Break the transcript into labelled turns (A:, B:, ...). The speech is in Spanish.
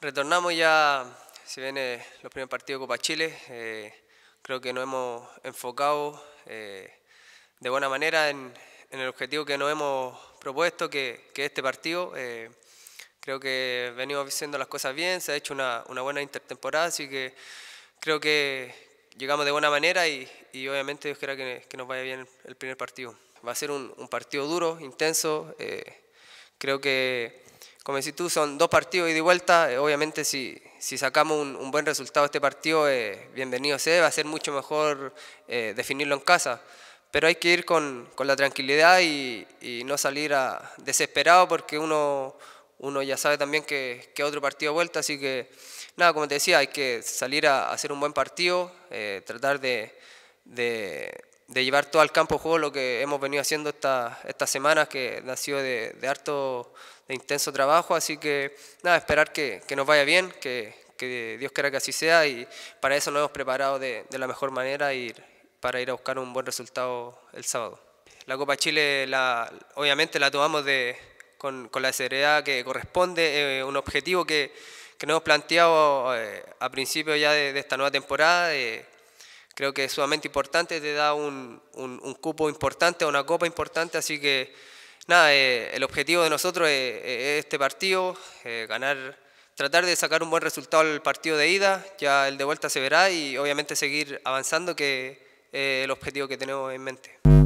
A: Retornamos ya, si viene los primeros partidos de Copa Chile, eh, creo que nos hemos enfocado eh, de buena manera en, el objetivo que nos hemos propuesto, que, que este partido. Eh, creo que venimos haciendo las cosas bien, se ha hecho una, buena intertemporada, así que creo que llegamos de buena manera y, obviamente Dios quiera que, nos vaya bien el primer partido. Va a ser un, un partido duro, intenso. creo que como decís tú, son dos partidos y de vuelta. Eh, obviamente, si, si sacamos un, buen resultado de este partido, eh, bienvenido sea, va a ser mucho mejor eh, definirlo en casa. Pero hay que ir con, la tranquilidad y, no salir a, desesperado porque uno, uno ya sabe también que, otro partido de vuelta. Así que, nada, como te decía, hay que salir a, hacer un buen partido, tratar de, de llevar todo al campo juego lo que hemos venido haciendo estas esta semanas, que ha sido de, harto, de intenso trabajo, así que nada, esperar que, que nos vaya bien, que, Dios quiera que así sea, y para eso nos hemos preparado de, la mejor manera y, para ir a buscar un buen resultado el sábado. La Copa Chile la, obviamente la tomamos con, con, la seriedad que corresponde, un objetivo que, que, nos hemos planteado eh, a principio ya de, esta nueva temporada creo que es sumamente importante, te da un, cupo importante, una copa importante, así que nada, eh, el objetivo de nosotros es, este partido, eh, ganar, tratar de sacar un buen resultado al partido de ida, ya el de vuelta se verá y obviamente seguir avanzando, que es eh, el objetivo que tenemos en mente.